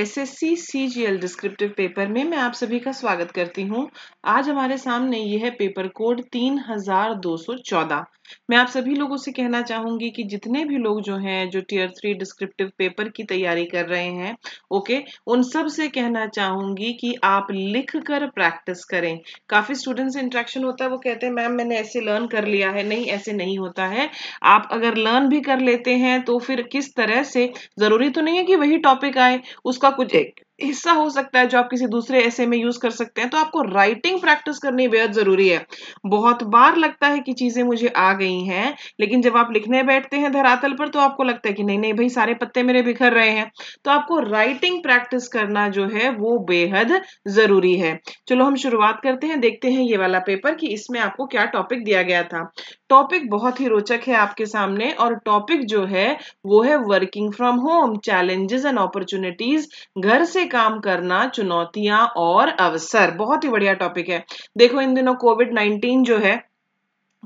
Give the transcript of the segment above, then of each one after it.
SSC CGL descriptive paper में मैं आप सभी का स्वागत करती हूं आज हमारे सामने यह है पेपर कोड 3214 मैं आप सभी लोगों से कहना चाहूंगी कि जितने भी लोग जो हैं जो टीयर थ्री डिस्क्रिप्टिव पेपर की तैयारी कर रहे हैं ओके उन सब से कहना चाहूंगी कि आप लिख कर प्रैक्टिस करें काफी स्टूडेंट से इंट्रैक्शन होता है वो कहते हैं मैम मैंने ऐसे लर्न कर लिया है नहीं ऐसे नहीं होता है आप अगर लर्न भी कर लेते हैं तो फिर किस तरह से जरूरी तो नहीं है कि वही टॉपिक आए उसका उसका कुछ एक हिस्सा हो सकता है जो आप किसी दूसरे ऐसे में यूज कर सकते हैं तो आपको राइटिंग प्रैक्टिस करनी बेहद जरूरी है बहुत बार लगता है कि चीजें मुझे आ गई हैं लेकिन जब आप लिखने बैठते हैं धरातल पर तो आपको लगता है कि नहीं नहीं भाई सारे पत्ते मेरे बिखर रहे हैं तो आपको राइटिंग प्रैक्टिस करना जो है वो बेहद जरूरी है चलो हम शुरुआत करते हैं देखते हैं ये वाला पेपर की इसमें आपको क्या टॉपिक दिया गया था टॉपिक बहुत ही रोचक है आपके सामने और टॉपिक जो है वो है working from home challenges and opportunities घर से काम करना चुनौतियां और अवसर बहुत ही बढ़िया टॉपिक है देखो इन दिनों कोविड नाइनटीन जो है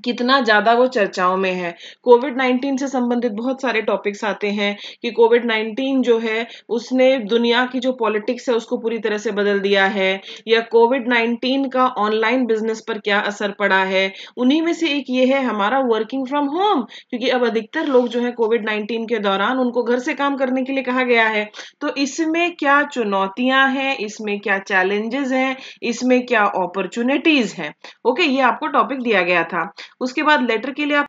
कितना ज़्यादा वो चर्चाओं में है कोविड 19 से संबंधित बहुत सारे टॉपिक्स आते हैं कि कोविड 19 जो है उसने दुनिया की जो पॉलिटिक्स है उसको पूरी तरह से बदल दिया है या कोविड 19 का ऑनलाइन बिजनेस पर क्या असर पड़ा है उन्हीं में से एक ये है हमारा वर्किंग फ्रॉम होम क्योंकि अब अधिकतर लोग जो है कोविड नाइन्टीन के दौरान उनको घर से काम करने के लिए कहा गया है तो इसमें क्या चुनौतियां हैं इसमें क्या चैलेंजेस हैं इसमें क्या अपॉर्चुनिटीज हैं ओके ये आपको टॉपिक दिया गया था उसके बाद लेटर के लिए आप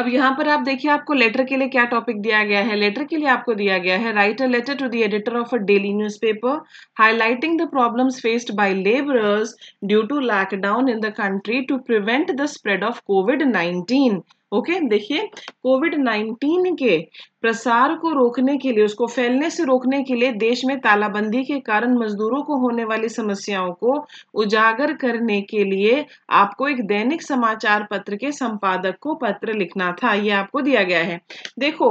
अब यहाँ पर आप देखिए आपको लेटर के लिए क्या टॉपिक दिया गया है लेटर के लिए आपको दिया गया है write a letter to the editor of a daily newspaper highlighting the problems faced by labourers due to lockdown in the country to prevent the spread of covid 19 okay okay, देखिए covid 19 के प्रसार को रोकने के लिए उसको फैलने से रोकने के लिए देश में तालाबंदी के कारण मजदूरों को होने वाली समस्याओं को उजागर करने के लिए आपको एक दैनिक समाचार पत्र के संपादक को पत्र लिखना था ये आपको दिया गया है देखो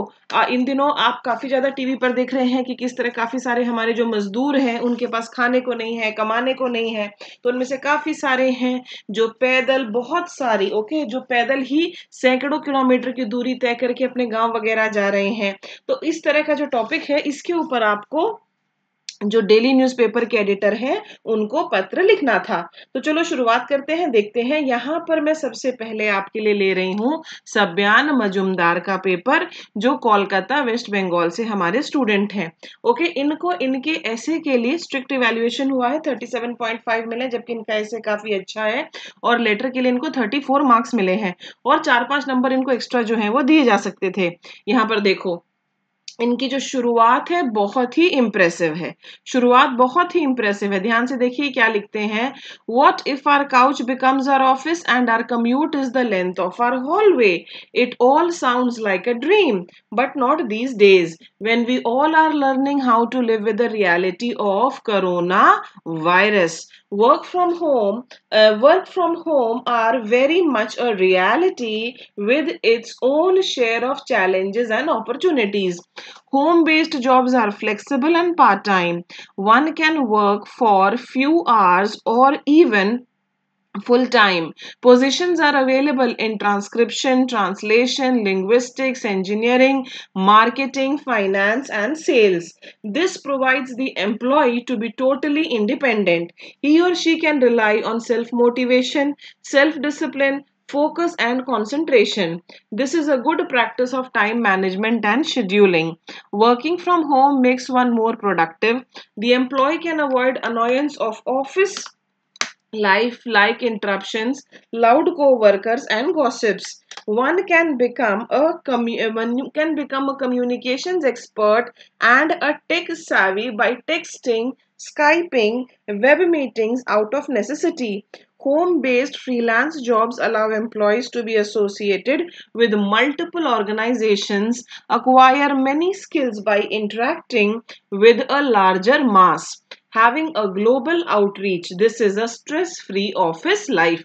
इन दिनों आप काफ़ी ज़्यादा टीवी पर देख रहे हैं कि किस तरह काफ़ी सारे हमारे जो मजदूर हैं उनके पास खाने को नहीं है कमाने को नहीं है तो उनमें से काफ़ी सारे हैं जो पैदल बहुत सारी ओके जो पैदल ही सैकड़ों किलोमीटर की दूरी तय करके अपने गाँव वगैरह जा रहे हैं हैं तो इस तरह का जो टॉपिक है इसके ऊपर आपको जो डेली न्यूज़पेपर के एडिटर हैं उनको पत्र लिखना था तो चलो शुरुआत करते हैं देखते हैं यहाँ पर मैं सबसे पहले आपके लिए ले रही हूँ सब्यान मजुमदार का पेपर जो कोलकाता वेस्ट बंगाल से हमारे स्टूडेंट हैं ओके इनको इनके ऐसे के लिए स्ट्रिक्ट इवेल्युएशन हुआ है 37.5 मिले जबकि इनका ऐसे काफ़ी अच्छा है और लेटर के लिए इनको थर्टी मार्क्स मिले हैं और चार पाँच नंबर इनको एक्स्ट्रा जो है वो दिए जा सकते थे यहाँ पर देखो इनकी जो शुरुआत है बहुत ही इम्प्रेसिव है शुरुआत बहुत ही इम्प्रेसिव है ध्यान से देखिए क्या लिखते हैं what if our couch becomes our office and our commute is the length of our hallway it all sound like a dream but not these days when we all are learning how to live with the of corona virus work from home uh, work from home are very much a reality with its own share of challenges and opportunities home based jobs are flexible and part time one can work for few hours or even full time. Positions are available in transcription, translation, linguistics, engineering, marketing, finance and sales. This provides the employee to be totally independent. He or she can rely on self-motivation, self-discipline, focus and concentration. This is a good practice of time management and scheduling. Working from home makes one more productive. The employee can avoid annoyance of office life-like interruptions, loud co-workers, and gossips. One can become a eh, one can become a communications expert and a tech savvy by texting, skyping, web meetings out of necessity. Home-based freelance jobs allow employees to be associated with multiple organizations, acquire many skills by interacting with a larger mass having a global outreach this is a stress free office life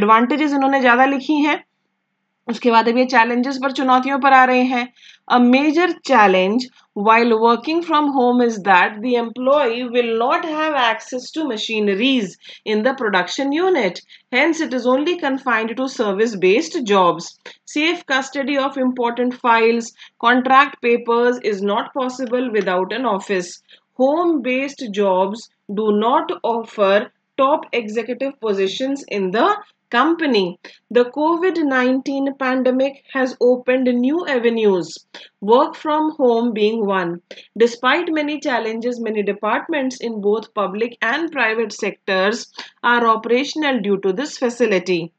advantages इन्होंने ज्यादा लिखी हैं उसके बाद अब ये challenges पर चुनौतियों पर आ रहे हैं a major challenge while working from home is that the employ will not have access to machineries in the production unit hence it is only confined to service based jobs safe custody of important files contract papers is not possible without an office home-based jobs do not offer top executive positions in the company. The COVID-19 pandemic has opened new avenues, work from home being one. Despite many challenges, many departments in both public and private sectors are operational due to this facility.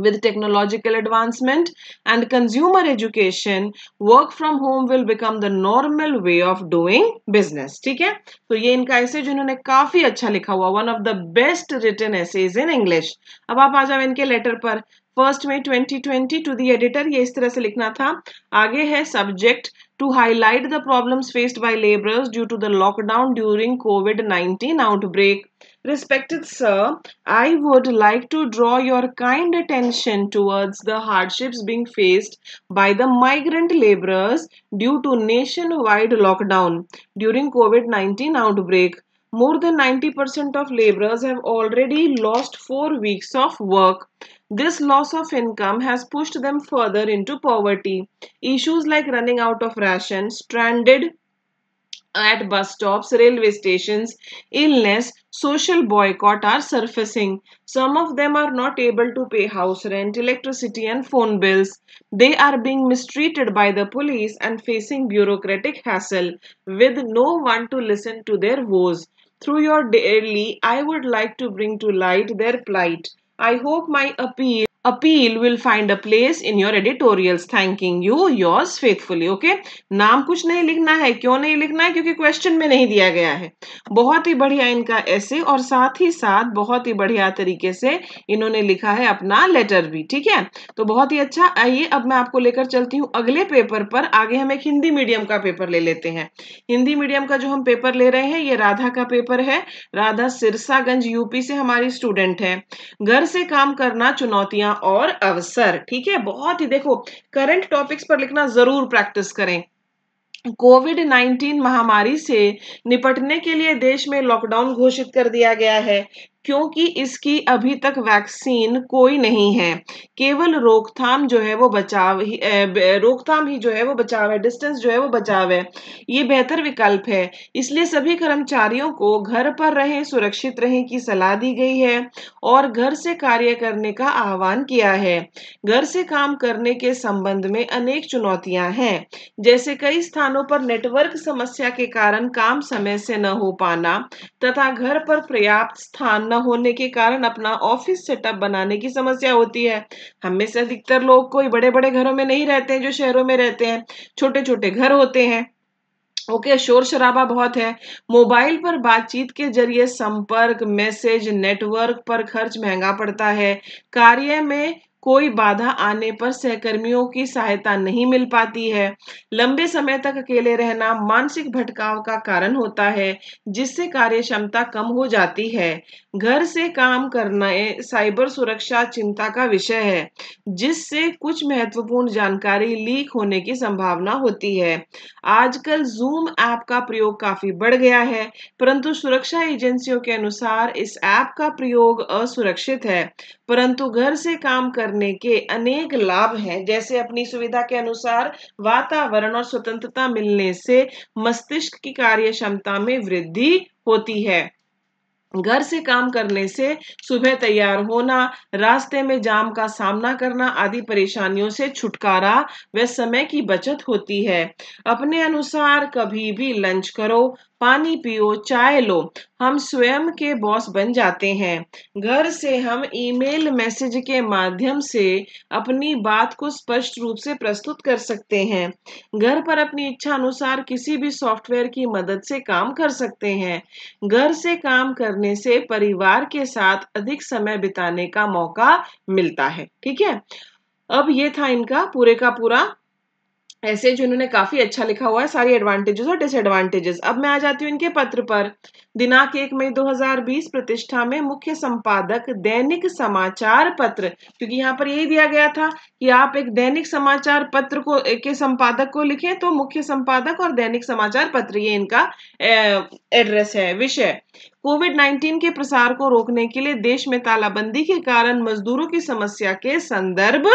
with technological advancement and consumer education work from home will become the normal way of doing business theek hai to ye inka ऐसे jinhone kafi acha likha hua one of the best written essays in english ab aap aa jao inke letter par first में 2020 to the editor ये इस तरह से लिखना था आगे है subject to highlight the problems faced by laborers due to the lockdown during COVID-19 outbreak Respected sir, I would like to draw your kind attention towards the hardships being faced by the migrant laborers due to nationwide lockdown during COVID-19 outbreak. More than 90% of laborers have already lost 4 weeks of work. This loss of income has pushed them further into poverty. Issues like running out of ration, stranded at bus stops, railway stations, illness, social boycott are surfacing. Some of them are not able to pay house rent, electricity and phone bills. They are being mistreated by the police and facing bureaucratic hassle with no one to listen to their woes. Through your daily, I would like to bring to light their plight. I hope my appeal appeal will find a place in your editorials thanking you yours faithfully okay नाम कुछ नहीं लिखना है क्यों नहीं लिखना है क्योंकि क्वेश्चन में नहीं दिया गया है बहुत ही बढ़िया इनका ऐसे और साथ ही साथ बहुत ही बढ़िया तरीके से इन्होंने लिखा है अपना लेटर भी ठीक है तो बहुत ही अच्छा आइए अब मैं आपको लेकर चलती हूँ अगले पेपर पर आगे हम एक हिंदी मीडियम का पेपर ले लेते हैं हिंदी मीडियम का जो हम पेपर ले रहे हैं ये राधा का पेपर है राधा सिरसागंज यूपी से हमारी स्टूडेंट है घर से काम करना चुनौतियां और अवसर ठीक है बहुत ही देखो करंट टॉपिक्स पर लिखना जरूर प्रैक्टिस करें कोविड 19 महामारी से निपटने के लिए देश में लॉकडाउन घोषित कर दिया गया है क्योंकि इसकी अभी तक वैक्सीन कोई नहीं है केवल रोकथाम जो है वो बचाव ही रोकथाम ही जो है वो बचाव है डिस्टेंस जो है वो बचाव है ये बेहतर विकल्प है इसलिए सभी कर्मचारियों को घर पर रहें सुरक्षित रहें की सलाह दी गई है और घर से कार्य करने का आह्वान किया है घर से काम करने के संबंध में अनेक चुनौतियां हैं जैसे कई स्थानों पर नेटवर्क समस्या के कारण काम समय से न हो पाना तथा घर पर पर्याप्त स्थान न होने के कारण अपना ऑफिस सेटअप बनाने की समस्या होती है हम में से अधिकतर लोग कोई बड़े बड़े घरों में नहीं रहते हैं जो शहरों में रहते हैं छोटे छोटे घर होते हैं ओके okay, शोर शराबा बहुत है मोबाइल पर बातचीत के जरिए संपर्क मैसेज नेटवर्क पर खर्च महंगा पड़ता है कार्य में कोई बाधा आने पर सहकर्मियों की सहायता नहीं मिल पाती है लंबे समय तक अकेले रहना मानसिक भटकाव का कारण होता है जिससे कार्य क्षमता कम हो जाती है घर से काम करना साइबर सुरक्षा चिंता का विषय है जिससे कुछ महत्वपूर्ण जानकारी लीक होने की संभावना होती है आजकल जूम ऐप का प्रयोग काफी बढ़ गया है परंतु सुरक्षा एजेंसियों के अनुसार इस ऐप का प्रयोग असुरक्षित है परंतु घर से काम करना करने के अनेक लाभ हैं जैसे अपनी सुविधा के अनुसार वातावरण और स्वतंत्रता मिलने से मस्तिष्क की कार्य क्षमता में वृद्धि होती है घर से काम करने से सुबह तैयार होना रास्ते में जाम का सामना करना आदि परेशानियों से छुटकारा व समय की बचत होती है अपने अनुसार कभी भी लंच करो पानी पियो चाय लो हम स्वयं के बॉस बन जाते हैं घर से हम ईमेल मैसेज के माध्यम से अपनी बात को स्पष्ट रूप से प्रस्तुत कर सकते हैं घर पर अपनी इच्छा अनुसार किसी भी सॉफ्टवेयर की मदद से काम कर सकते हैं घर से काम करने से परिवार के साथ अधिक समय बिताने का मौका मिलता है ठीक है अब ये था इनका पूरे का पूरा ऐसे जो इन्होंने काफी अच्छा लिखा हुआ है सारी एडवांटेजेस और डिसएडवांटेजेस अब मैं आ जाती हूँ इनके पत्र पर दिनांक एक मई 2020 प्रतिष्ठा में मुख्य संपादक दैनिक समाचार पत्र क्योंकि यहाँ पर यही दिया गया था कि आप एक दैनिक समाचार पत्र को के संपादक को लिखें तो मुख्य संपादक और दैनिक समाचार पत्र ये इनका एड्रेस है विषय कोविड 19 के प्रसार को रोकने के लिए देश में तालाबंदी के कारण मजदूरों की समस्या के संदर्भ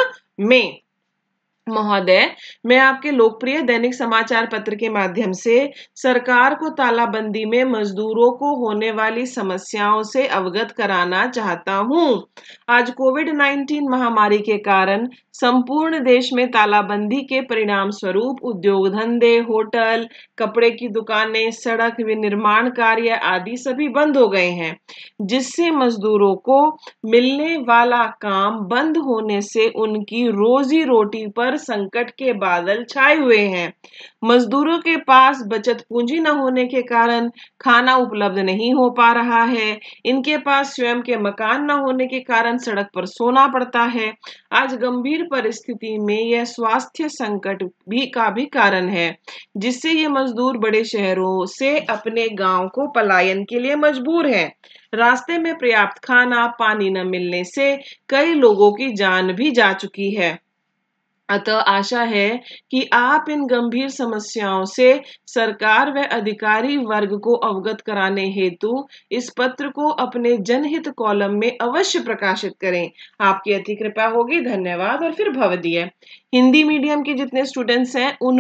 में महोदय मैं आपके लोकप्रिय दैनिक समाचार पत्र के माध्यम से सरकार को तालाबंदी में मजदूरों को होने वाली समस्याओं से अवगत कराना चाहता हूं। आज कोविड 19 महामारी के कारण संपूर्ण देश में तालाबंदी के परिणाम स्वरूप उद्योग धंधे होटल कपड़े की दुकानें सड़क विनिर्माण कार्य आदि सभी बंद हो गए हैं जिससे मजदूरों को मिलने वाला काम बंद होने से उनकी रोजी रोटी पर संकट के बादल छाए हुए हैं मजदूरों के पास बचत पूंजी न होने के कारण खाना उपलब्ध नहीं हो पा रहा है इनके पास स्वयं के मकान न होने के कारण सड़क पर सोना पड़ता है आज गंभीर परिस्थिति में यह स्वास्थ्य संकट भी का भी कारण है जिससे ये मजदूर बड़े शहरों से अपने गांव को पलायन के लिए मजबूर हैं रास्ते में पर्याप्त खाना पानी न मिलने से कई लोगों की जान भी जा चुकी है अतः आशा है कि आप इन गंभीर समस्याओं से सरकार व अधिकारी वर्ग को अवगत कराने हेतु इस पत्र को अपने जनहित कॉलम में अवश्य प्रकाशित करें आपकी अति कृपा होगी धन्यवाद और फिर दिए हिंदी मीडियम के जितने स्टूडेंट्स हैं उन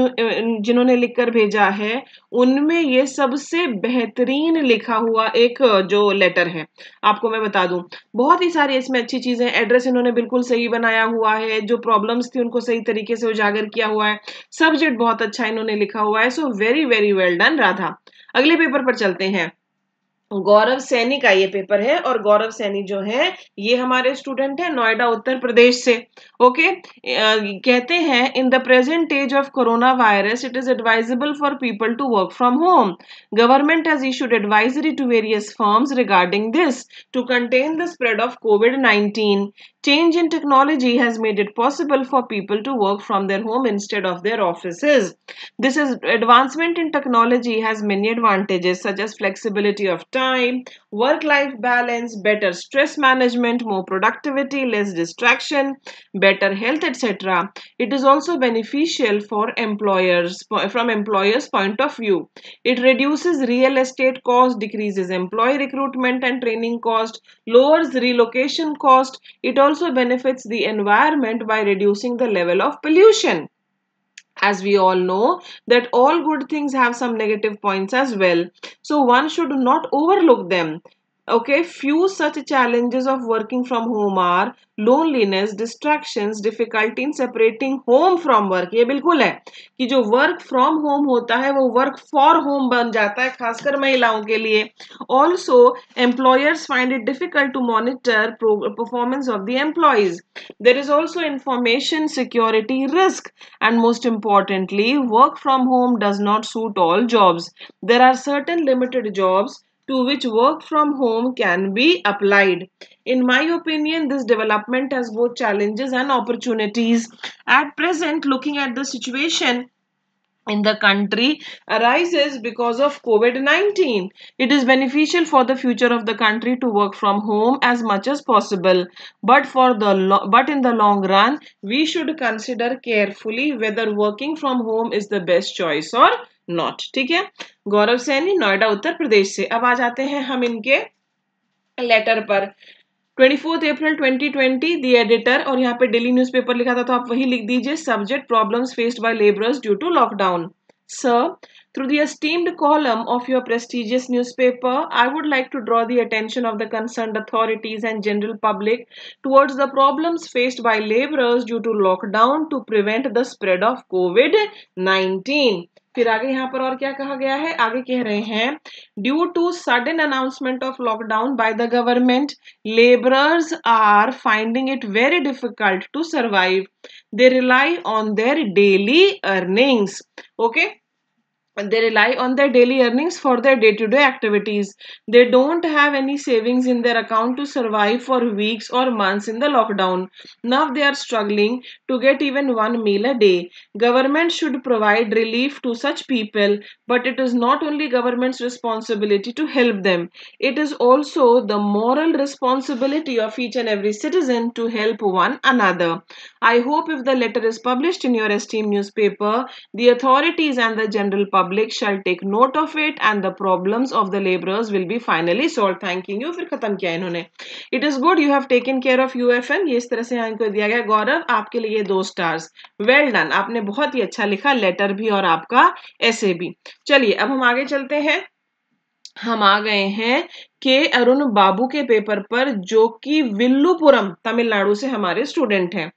जिन्होंने लिखकर भेजा है उनमें ये सबसे बेहतरीन लिखा हुआ एक जो लेटर है आपको मैं बता दूं बहुत ही सारी इसमें अच्छी चीजें एड्रेस इन्होंने बिल्कुल सही बनाया हुआ है जो प्रॉब्लम्स थी उनको सही सही तरीके से उजागर किया हुआ है सब्जेक्ट बहुत अच्छा इन्होंने लिखा हुआ है so very very well done Radha अगले पेपर पर चलते हैं गौरव सैनी का ये पेपर है और गौरव सैनी जो है ये हमारे स्टूडेंट है नोएडा उत्तर प्रदेश से ओके okay? uh, कहते हैं in the present age of corona virus it is advisable for people to work from home government has issued advisory to various firms regarding this to contain the spread of COVID nineteen Change in technology has made it possible for people to work from their home instead of their offices. This is advancement in technology has many advantages such as flexibility of time, work-life balance, better stress management, more productivity, less distraction, better health, etc. It is also beneficial for employers from employers' point of view. It reduces real estate cost, decreases employee recruitment and training cost, lowers relocation cost. It also also benefits the environment by reducing the level of pollution as we all know that all good things have some negative points as well so one should not overlook them Okay, few such challenges of working from home are loneliness, distractions, difficulty in separating home from work. ये बिल्कुल है कि जो work from home होता है वो work for home बन जाता है खासकर महिलाओं के लिए Also, employers find it difficult to monitor performance of the employees. There is also information security risk and most importantly, work from home does not suit all jobs. There are certain limited jobs to which work from home can be applied. In my opinion, this development has both challenges and opportunities. At present, looking at the situation, in the country arises because of COVID-19. It is beneficial for the future of the country to work from home as much as possible. But for the but in the long run, we should consider carefully whether working from home is the best choice or not ठीक है गौरव सैनी नोएडा उत्तर प्रदेश से अब आ जाते हैं हम इनके letter पर 24th अप्रैल 2020 दी editor और यहाँ पे डेली न्यूज़पेपर लिखा था तो आप वही लिख दीजिए subject problems faced by labourers due to lockdown sir through the esteemed column of your prestigious paper I would like to draw the attention of the concern authorities and general public towards the problems faced by labour due to lockdown to prevent the spread of COVID nineteen फिर आगे यहाँ पर और क्या कहा गया है आगे कह रहे हैं due to sudden announcement of lockdown by the government labourers are finding it very difficult to survive they rely on their daily earnings okay they rely on their daily earnings for their day-to-day activities they don't have any savings in their account to survive for weeks or months in the lockdown now they are struggling to get even one meal a day government should provide relief to such people but it is not only government's responsibility to help them it is also the moral responsibility of each and every citizen to help one another i hope if the letter is published in your esteemed newspaper the authorities and the general public public shall take note of it and the problems of the laborers will be finally solved thanking you फिर खत्म किया इन्होंने it is good you have taken care of UFM ये इस तरह से यहाँ इनको दिया गया गौरव आपके लिए दो स्टार्स well done आपने बहुत ही अच्छा लिखा लेटर भी और आपका ऐसे भी चलिए अब हम आगे चलते हैं हम आ गए हैं के अरुण बाबू के पेपर पर जो कि विल्लुपुरम तमिलनाडु से हमारे स्टूडेंट हैं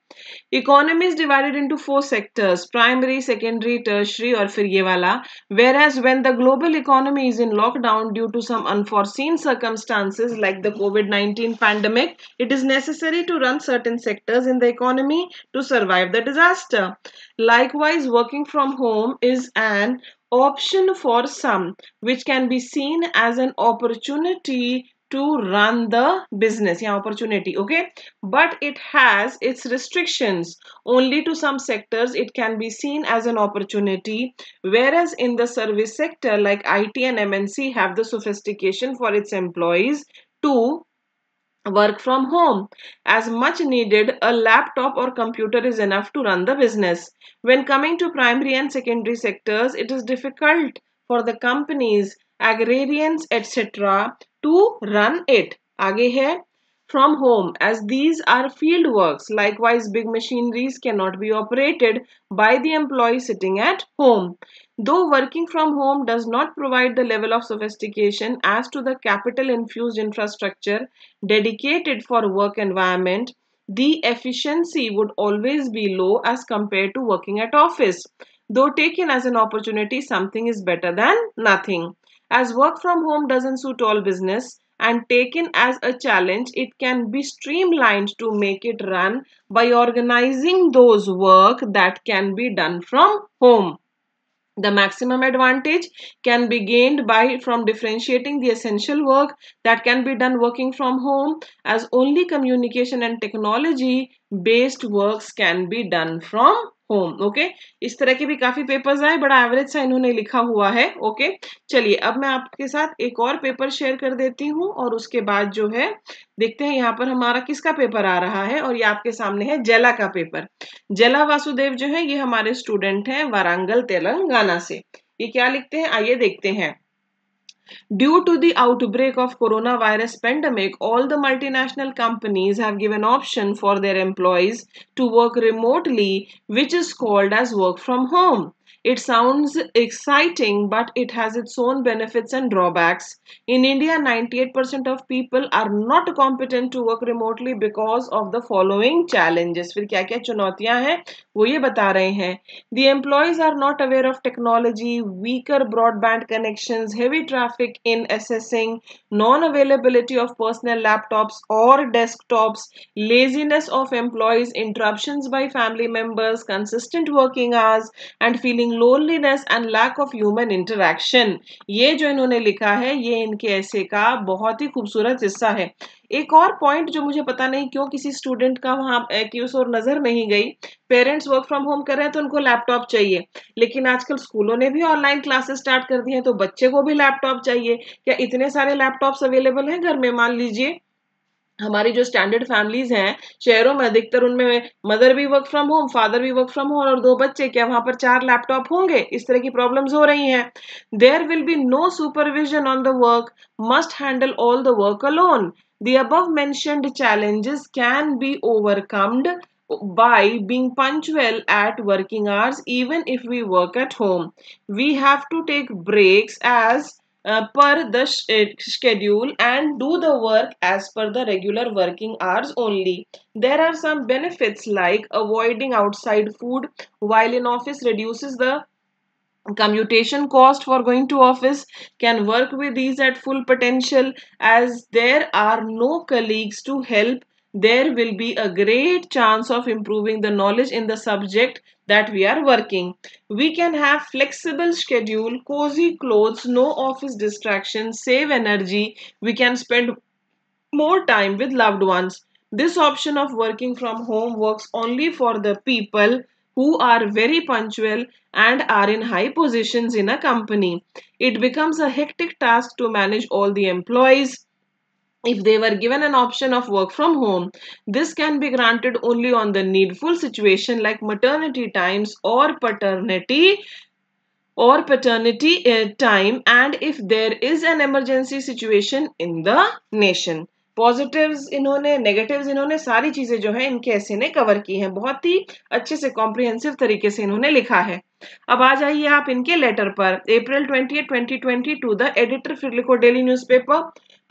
economy is divided into four sectors primary secondary tertiary और फिर ये वाला whereas when the global economy is in lockdown due to some unforeseen circumstances like the COVID nineteen pandemic it is necessary to run certain sectors in the economy to survive the disaster likewise working from home is an option for some which can be seen as an opportunity to run the business yeah opportunity okay but it has its restrictions only to some sectors it can be seen as an opportunity whereas in the service sector like IT and MNC have the sophistication for its employees to work from home. As much needed, a laptop or computer is enough to run the business. When coming to primary and secondary sectors, it is difficult for the companies, agrarians, etc. to run it. आगे है from home as these are field works. Likewise, big machineries cannot be operated by the employee sitting at home. Though working from home does not provide the level of sophistication as to the capital infused infrastructure dedicated for work environment, the efficiency would always be low as compared to working at office. Though taken as an opportunity, something is better than nothing. As work from home doesn't suit all business, and taken as a challenge, it can be streamlined to make it run by organizing those work that can be done from home. The maximum advantage can be gained by from differentiating the essential work that can be done working from home as only communication and technology based works can be done from home okay इस तरह के भी काफी papers आए बड़ा average सा इन्होंने लिखा हुआ है ओके चलिए अब मैं आपके साथ एक और पेपर शेयर कर देती हूँ और उसके बाद जो है देखते हैं यहाँ पर हमारा किसका पेपर आ रहा है और ये आपके सामने है जला का पेपर जला वासुदेव जो है ये हमारे स्टूडेंट हैं वारंगल तेलंगाना से ये क्या लिखते हैं आइए देखते हैं Due to the outbreak of coronavirus pandemic, all the multinational companies have given option for their employees to work remotely, which is called as work from home. It sounds exciting, but it has its own benefits and drawbacks. In India, 98% of people are not competent to work remotely because of the following challenges. फिर क्या क्या चुनौतियां हैं वो ये बता रहे हैं the employees are not aware of technology weaker broadband connection heavy traffic in accessing non availability of personal laptops और desktops laziness of employees interruption by family members consistent working hours and feeling loneliness and lack of human interaction ये जो इन्होंने लिखा है ये इनके ऐसे का बहुत ही खूबसूरत हिस्सा है एक और पॉइंट जो मुझे पता नहीं क्यों किसी स्टूडेंट का वहाँ उस और नज़र नहीं गई पेरेंट्स वर्क फ्रॉम होम कर रहे हैं तो उनको लैपटॉप चाहिए लेकिन आजकल स्कूलों ने भी ऑनलाइन क्लासेस स्टार्ट कर दी हैं तो बच्चे को भी लैपटॉप चाहिए क्या इतने सारे लैपटॉप्स अवेलेबल हैं घर में मान लीजिए हमारी जो स्टैंडर्ड फैमिलीज हैं शहरों में अधिकतर उनमें मदर भी वर्क फ्रॉम होम फादर भी वर्क फ्रॉम होम और दो बच्चे क्या वहां पर चार लैपटॉप होंगे इस तरह की प्रॉब्लम्स हो रही हैं there will be no supervision on the work must handle all the work alone the above mentioned challenges can be overcomed by being punctual at working hours even if we work at home. We have to take breaks as uh, per the uh, schedule and do the work as per the regular working hours only. There are some benefits like avoiding outside food while in office reduces the commutation cost for going to office can work with these at full potential as there are no colleagues to help there will be a great chance of improving the knowledge in the subject that we are working. We can have flexible schedule, cozy clothes, no office distractions, save energy. We can spend more time with loved ones. This option of working from home works only for the people who are very punctual and are in high positions in a company. It becomes a hectic task to manage all the employees if they were given an option of work from home, this can be granted only on the needful situation like maternity times or paternity or paternity time and if there is an emergency situation in the nation. Positives इन्होंने negatives इन्होंने सारी चीजें जो है इनके ऐसे ने cover की हैं बहुत ही अच्छे से कॉम्प्रिहेंसिव तरीके से इन्होंने लिखा है अब आ जाइए आप इनके लेटर पर April twenty twenty twenty to the editor फिर लिखो daily newspaper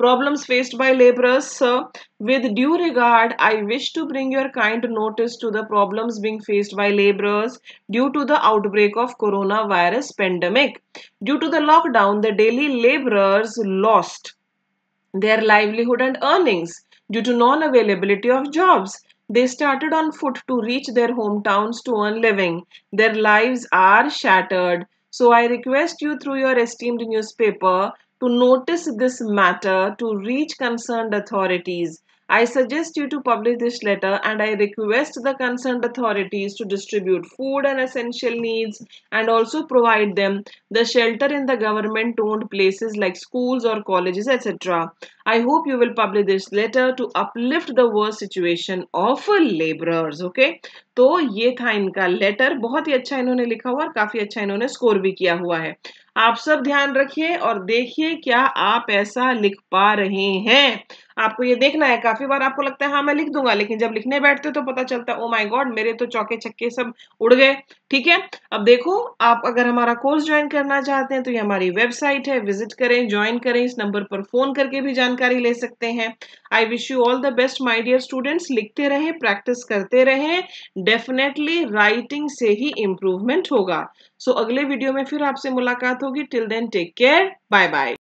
problems faced by laborers. Uh, with due regard, I wish to bring your kind notice to the problems being faced by laborers due to the outbreak of coronavirus pandemic. Due to the lockdown, the daily laborers lost their livelihood and earnings due to non-availability of jobs. They started on foot to reach their hometowns to earn living. Their lives are shattered. So I request you through your esteemed newspaper to notice this matter to reach concerned authorities I suggest you to publish this letter and I request the concerned authorities to distribute food and essential needs and also provide them the shelter in the government owned places like schools or colleges etc. I hope you will publish this letter to uplift the worst situation of laborers. Okay. तो ये था इनका letter बहुत ही अच्छा इन्होंने लिखा हुआ और काफी अच्छा इन्होंने स्कोर भी किया हुआ है आप सब ध्यान रखिए और देखिए क्या आप ऐसा लिख पा रहे हैं आपको ये देखना है काफी बार आपको लगता है हाँ मैं लिख दूंगा लेकिन जब लिखने बैठते हो तो पता चलता है ओ माई गॉड मेरे तो चौके छक्के सब उड़ गए ठीक है अब देखो आप अगर हमारा कोर्स ज्वाइन करना चाहते हैं तो ये हमारी वेबसाइट है विजिट करें ज्वाइन करें इस नंबर पर फोन करके भी जानकारी ले सकते हैं I wish you all the best my dear students लिखते रहे प्रैक्टिस करते रहे डेफिनेटली राइटिंग से ही इम्प्रूवमेंट होगा सो so, अगले वीडियो में फिर आपसे मुलाकात होगी till then take care bye bye